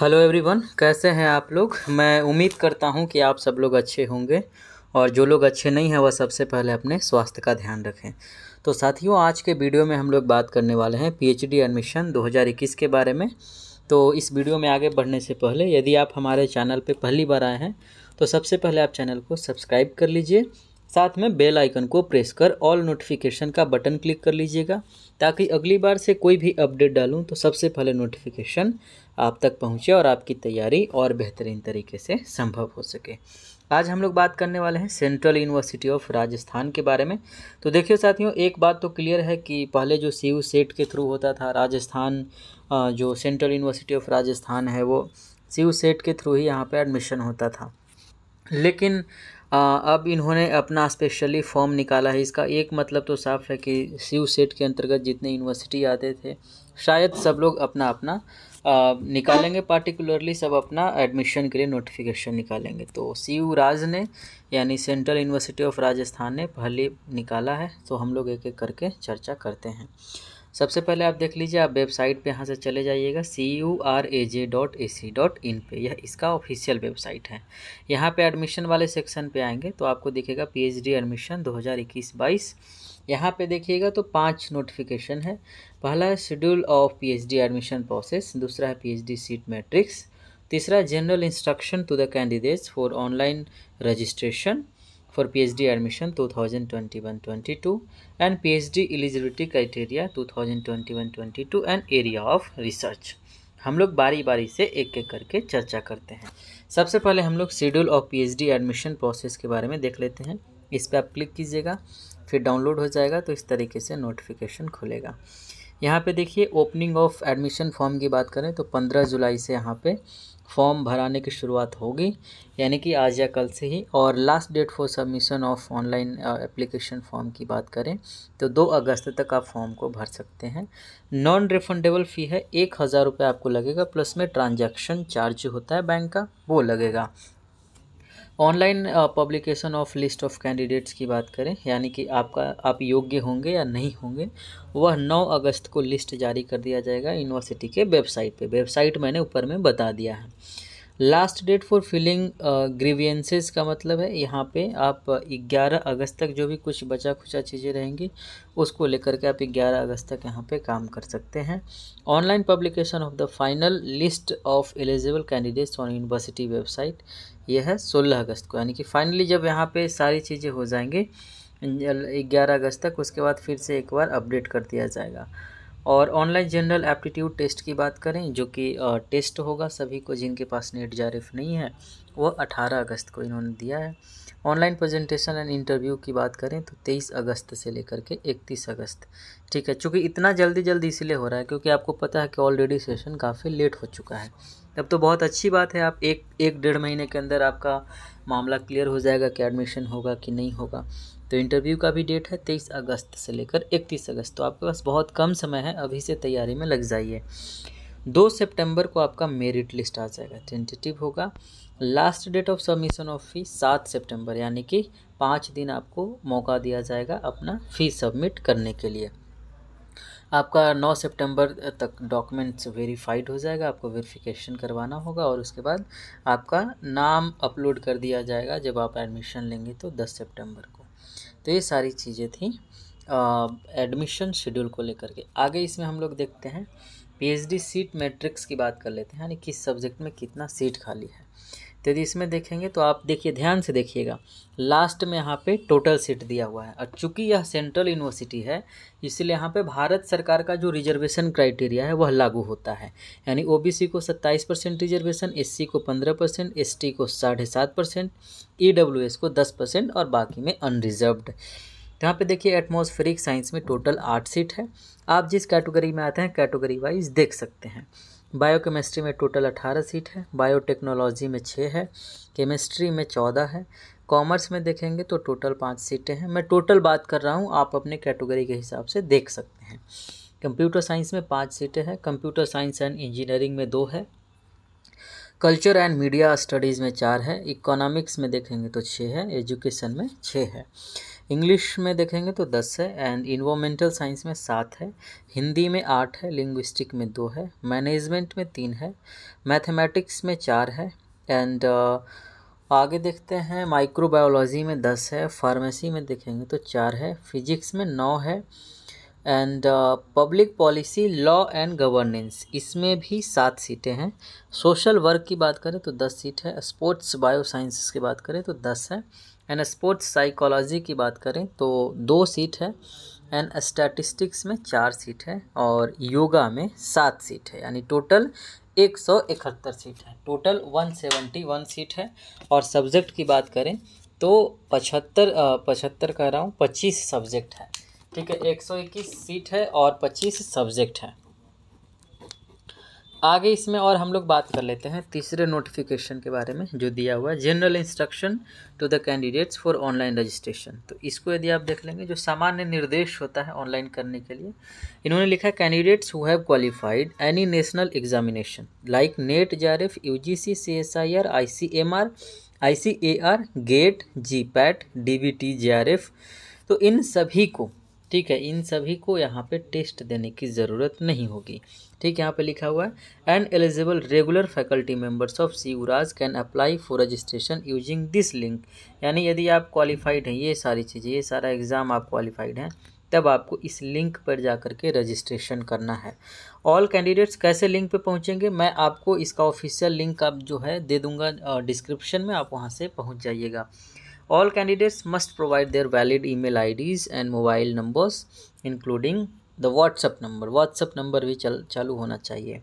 Hello everyone कैसे हैं आप लोग मैं उम्मीद करता हूं कि आप सब लोग अच्छे होंगे और जो लोग अच्छे नहीं हैं वह सबसे पहले अपने स्वास्थ्य का ध्यान रखें तो साथियों आज के वीडियो में हम लोग बात करने वाले हैं पीएचडी एडमिशन 2021 के बारे में तो इस वीडियो में आगे बढ़ने से पहले यदि आप हमारे चैनल पर पहली बार आए हैं तो सबसे पहले आप चैनल को सब्सक्राइब कर लीजिए साथ में बेल आइकन को प्रेस कर ऑल नोटिफिकेशन का बटन क्लिक कर लीजिएगा ताकि अगली बार से कोई भी अपडेट डालूँ तो सबसे पहले नोटिफिकेशन आप तक पहुँचे और आपकी तैयारी और बेहतरीन तरीके से संभव हो सके आज हम लोग बात करने वाले हैं सेंट्रल यूनिवर्सिटी ऑफ राजस्थान के बारे में तो देखिए साथियों एक बात तो क्लियर है कि पहले जो सी यू सेट के थ्रू होता था राजस्थान जो सेंट्रल यूनिवर्सिटी ऑफ राजस्थान है वो सी यू सेट के थ्रू ही यहाँ पर एडमिशन होता था लेकिन आ, अब इन्होंने अपना स्पेशली फॉर्म निकाला है इसका एक मतलब तो साफ है कि सीयू सेट के अंतर्गत जितने यूनिवर्सिटी आते थे शायद सब लोग अपना अपना आ, निकालेंगे पार्टिकुलरली सब अपना एडमिशन के लिए नोटिफिकेशन निकालेंगे तो सी यू राज ने यानी सेंट्रल यूनिवर्सिटी ऑफ राजस्थान ने पहले निकाला है तो हम लोग एक एक करके चर्चा करते हैं सबसे पहले आप देख लीजिए आप वेबसाइट पे यहाँ से चले जाइएगा C U R A J dot A C dot in पर यह इसका ऑफिशियल वेबसाइट है यहाँ पे एडमिशन वाले सेक्शन पे आएंगे तो आपको दिखेगा पीएचडी एडमिशन 2021 बाईस यहाँ पर देखिएगा तो पांच नोटिफिकेशन है पहला है schedule of PhD admission process दूसरा है डी सीट मैट्रिक्स तीसरा general instruction to the candidates for online registration for PhD admission 2021-22 and PhD eligibility criteria 2021-22 and area of research. हम लोग बारी बारी से एक एक करके चर्चा करते हैं सबसे पहले हम लोग schedule of PhD admission process के बारे में देख लेते हैं इस पर आप क्लिक कीजिएगा फिर डाउनलोड हो जाएगा तो इस तरीके से नोटिफिकेशन खुलेगा यहाँ पे देखिए ओपनिंग ऑफ एडमिशन फॉर्म की बात करें तो 15 जुलाई से यहाँ पे फॉर्म भराने की शुरुआत होगी यानी कि आज या कल से ही और last date for submission of online application form की बात करें तो दो अगस्त तक आप फॉर्म को भर सकते हैं नॉन रिफंडेबल फ़ी है एक हज़ार रुपये आपको लगेगा प्लस में ट्रांजैक्शन चार्ज होता है बैंक का वो लगेगा online publication of list of candidates की बात करें यानी कि आपका आप योग्य होंगे या नहीं होंगे वह 9 अगस्त को लिस्ट जारी कर दिया जाएगा यूनिवर्सिटी के वेबसाइट पे वेबसाइट मैंने ऊपर में बता दिया है last date for filling grievances का मतलब है यहाँ पे आप 11 अगस्त तक जो भी कुछ बचा खुचा चीज़ें रहेंगी उसको लेकर के आप 11 अगस्त तक यहाँ पे काम कर सकते हैं online publication of the final list of eligible candidates on university website ये है सोलह अगस्त को यानी कि फाइनली जब यहाँ पर सारी चीज़ें हो जाएंगी ग्यारह अगस्त तक उसके बाद फिर से एक बार अपडेट कर दिया जाएगा और ऑनलाइन जनरल एप्टीट्यूड टेस्ट की बात करें जो कि टेस्ट होगा सभी को जिनके पास नेट जारिफ नहीं है वो 18 अगस्त को इन्होंने दिया है ऑनलाइन प्रेजेंटेशन एंड इंटरव्यू की बात करें तो 23 अगस्त से लेकर के 31 अगस्त ठीक है चूँकि इतना जल्दी जल्दी इसीलिए हो रहा है क्योंकि आपको पता है कि ऑलरेडी सेशन काफ़ी लेट हो चुका है तब तो बहुत अच्छी बात है आप एक एक डेढ़ महीने के अंदर आपका मामला क्लियर हो जाएगा कि एडमिशन होगा कि नहीं होगा तो इंटरव्यू का भी डेट है तेईस अगस्त से लेकर इकतीस अगस्त तो आपके पास बहुत कम समय है अभी से तैयारी में लग जाइए दो सितंबर को आपका मेरिट लिस्ट आ जाएगा टेंटेटिव होगा last date of submission of fee सात सितंबर यानी कि पाँच दिन आपको मौका दिया जाएगा अपना फ़ी सबमिट करने के लिए आपका 9 सितंबर तक डॉक्यूमेंट्स वेरीफाइड हो जाएगा आपको वेरिफिकेशन करवाना होगा और उसके बाद आपका नाम अपलोड कर दिया जाएगा जब आप एडमिशन लेंगे तो 10 सितंबर को तो ये सारी चीज़ें थी एडमिशन शेड्यूल को लेकर के आगे इसमें हम लोग देखते हैं पीएचडी सीट मैट्रिक्स की बात कर लेते हैं यानी किस सब्जेक्ट में कितना सीट खाली है तो यदि इसमें देखेंगे तो आप देखिए ध्यान से देखिएगा लास्ट में यहाँ पे टोटल सीट दिया हुआ है और चूंकि यह सेंट्रल यूनिवर्सिटी है इसलिए यहाँ पे भारत सरकार का जो रिजर्वेशन क्राइटेरिया है वह लागू होता है यानी ओबीसी को 27 परसेंट रिजर्वेशन एससी को 15 परसेंट एस को साढ़े सात परसेंट ई e को 10 परसेंट और बाकी में अनरिजर्व्ड यहाँ पे देखिए एटमोस्फेरिक साइंस में टोटल आठ सीट है आप जिस कैटेगरी में आते हैं कैटेगरी वाइज देख सकते हैं बायोकेमिस्ट्री में टोटल अठारह सीट है बायोटेक्नोलॉजी में छः है केमिस्ट्री में चौदह है कॉमर्स में देखेंगे तो टोटल पाँच सीटें हैं मैं टोटल बात कर रहा हूँ आप अपने कैटेगरी के हिसाब से देख सकते हैं कंप्यूटर साइंस में पाँच सीटें हैं कंप्यूटर साइंस एंड इंजीनियरिंग में दो है कल्चर एंड मीडिया स्टडीज़ में चार है इकोनॉमिक्स में देखेंगे तो छः है एजुकेशन में छः है इंग्लिश में देखेंगे तो दस है एंड इन्वामेंटल साइंस में सात है हिंदी में आठ है लिंग्विस्टिक में दो है मैनेजमेंट में तीन है मैथमेटिक्स में चार है एंड uh, आगे देखते हैं माइक्रोबायोलॉजी में दस है फार्मेसी में देखेंगे तो चार है फिजिक्स में नौ है and public policy law and governance इसमें भी सात सीटें हैं सोशल वर्क की बात करें तो दस सीट है स्पोर्ट्स बायोसाइंस की बात करें तो दस है एंड स्पोर्ट्स साइकोलॉजी की बात करें तो दो सीट है एंड स्टैटिस्टिक्स में चार सीट है और योगा में सात सीट है यानी टोटल एक सौ इकहत्तर सीट है total one seventy one seat है और सब्जेक्ट की बात करें तो पचहत्तर पचहत्तर कह रहा हूँ पच्चीस सब्जेक्ट है ठीक है एक सौ इक्कीस सीट है और पच्चीस सब्जेक्ट हैं आगे इसमें और हम लोग बात कर लेते हैं तीसरे नोटिफिकेशन के बारे में जो दिया हुआ है general instruction to the candidates for online registration तो इसको यदि आप देख लेंगे जो सामान्य निर्देश होता है ऑनलाइन करने के लिए इन्होंने लिखा है candidates who have qualified any national examination like NET J R F U G C C S I R I C M R I C A R GATE G PAT D B T J R F तो इन सभी को ठीक है इन सभी को यहाँ पे टेस्ट देने की ज़रूरत नहीं होगी ठीक यहाँ पे लिखा हुआ है an eligible regular faculty members of C U Raj can apply for registration using this link यानी यदि आप क्वालिफाइड हैं ये सारी चीज़ें ये सारा एग्ज़ाम आप क्वालिफाइड हैं तब आपको इस लिंक पर जा कर के रजिस्ट्रेशन करना है ऑल कैंडिडेट्स कैसे लिंक पे पहुंचेंगे मैं आपको इसका ऑफिशियल लिंक आप जो है दे दूंगा डिस्क्रिप्शन में आप वहां से पहुंच जाइएगा all candidates must provide their valid email ids and mobile numbers including the WhatsApp number WhatsApp number भी चल चालू होना चाहिए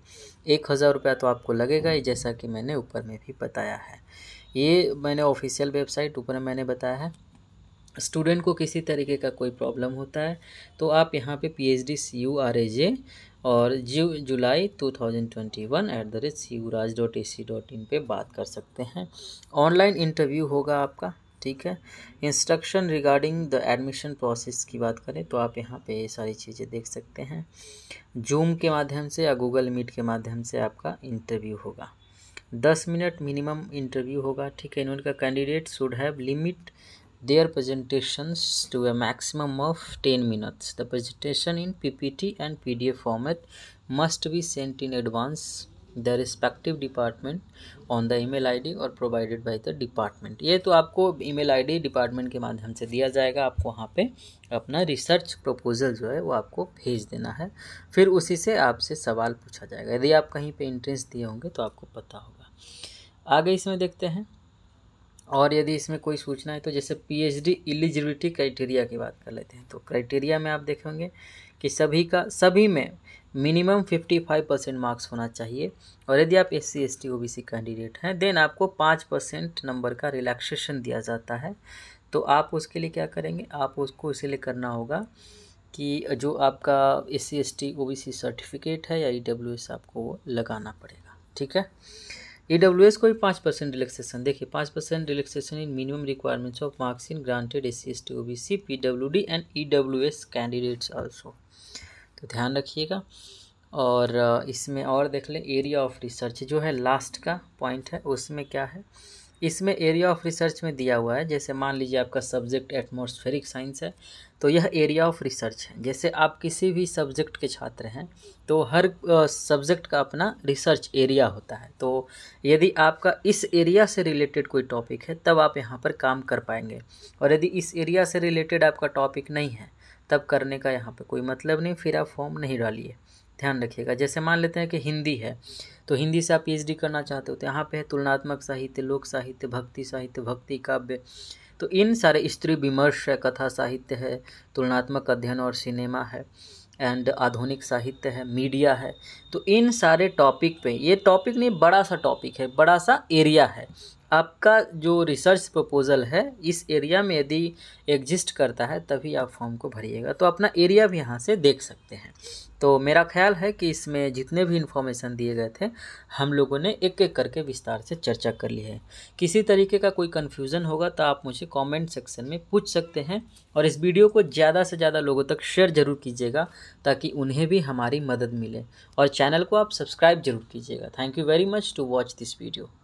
एक हज़ार रुपया तो आपको लगेगा ही जैसा कि मैंने ऊपर में भी बताया है ये मैंने ऑफिशियल वेबसाइट ऊपर मैंने बताया है स्टूडेंट को किसी तरीके का कोई प्रॉब्लम होता है तो आप यहाँ पे P H D C U R A J और जू July two thousand twenty one at the rate C U Raj dot A C dot in पर बात कर सकते हैं ऑनलाइन इंटरव्यू होगा आपका ठीक है instruction regarding the admission process की बात करें तो आप यहाँ पे सारी चीज़ें देख सकते हैं जूम के माध्यम से या गूगल मीट के माध्यम से आपका इंटरव्यू होगा दस मिनट मिनिमम इंटरव्यू होगा ठीक है इन्होंने का candidate should have limit their presentations to a maximum of ten minutes the presentation in P and P format must be sent in advance the respective department on the email ID और provided by the department ये तो आपको email ID department के माध्यम से दिया जाएगा आपको वहाँ पे अपना रिसर्च प्रपोजल जो है वो आपको भेज देना है फिर उसी से आपसे सवाल पूछा जाएगा यदि आप कहीं पे इंट्रेंस दिए होंगे तो आपको पता होगा आगे इसमें देखते हैं और यदि इसमें कोई सूचना है तो जैसे डी एलिजिबिलिटी क्राइटेरिया की बात कर लेते हैं तो क्राइटेरिया में आप देखेंगे कि सभी का सभी में मिनिमम 55 परसेंट मार्क्स होना चाहिए और यदि आप S C S T O B C candidate हैं देन आपको पाँच परसेंट नंबर का रिलैक्सेशन दिया जाता है तो आप उसके लिए क्या करेंगे आप उसको इसीलिए करना होगा कि जो आपका S C S T O B C certificate है या ई डब्ल्यू एस आपको वो लगाना पड़ेगा ठीक है ई डब्ल्यू एस को भी पाँच परसेंट रिलैक्सेशन देखिए पाँच percent relaxation in minimum requirements of marks in granted S C S T O B C P W D and E W S candidates also तो ध्यान रखिएगा और इसमें और देख लें एरिया ऑफ रिसर्च जो है लास्ट का पॉइंट है उसमें क्या है इसमें एरिया ऑफ रिसर्च में दिया हुआ है जैसे मान लीजिए आपका सब्जेक्ट एटमोस्फेरिक साइंस है तो यह एरिया ऑफ रिसर्च है जैसे आप किसी भी सब्जेक्ट के छात्र हैं तो हर सब्जेक्ट का अपना रिसर्च एरिया होता है तो यदि आपका इस एरिया से रिलेटेड कोई टॉपिक है तब आप यहाँ पर काम कर पाएंगे और यदि इस एरिया से रिलेटेड आपका टॉपिक नहीं है तब करने का यहाँ पे कोई मतलब नहीं फिर आप फॉर्म नहीं डालिए ध्यान रखिएगा जैसे मान लेते हैं कि हिंदी है तो हिंदी से आप पीएचडी करना चाहते हो तो यहाँ पे है तुलनात्मक साहित्य लोक साहित्य भक्ति साहित्य भक्ति काव्य तो इन सारे स्त्री विमर्श है कथा साहित्य है तुलनात्मक अध्ययन और सिनेमा है एंड आधुनिक साहित्य है मीडिया है तो इन सारे टॉपिक पे ये टॉपिक नहीं बड़ा सा टॉपिक है बड़ा सा एरिया है आपका जो रिसर्च प्रपोजल है इस एरिया में यदि एग्जिस्ट करता है तभी आप फॉर्म को भरिएगा तो अपना एरिया भी यहाँ से देख सकते हैं तो मेरा ख्याल है कि इसमें जितने भी इन्फॉर्मेशन दिए गए थे हम लोगों ने एक एक करके विस्तार से चर्चा कर ली है किसी तरीके का कोई कन्फ्यूज़न होगा तो आप मुझे कॉमेंट सेक्शन में पूछ सकते हैं और इस वीडियो को ज़्यादा से ज़्यादा लोगों तक शेयर ज़रूर कीजिएगा ताकि उन्हें भी हमारी मदद मिले और चैनल को आप सब्सक्राइब जरूर कीजिएगा thank you very much to watch this video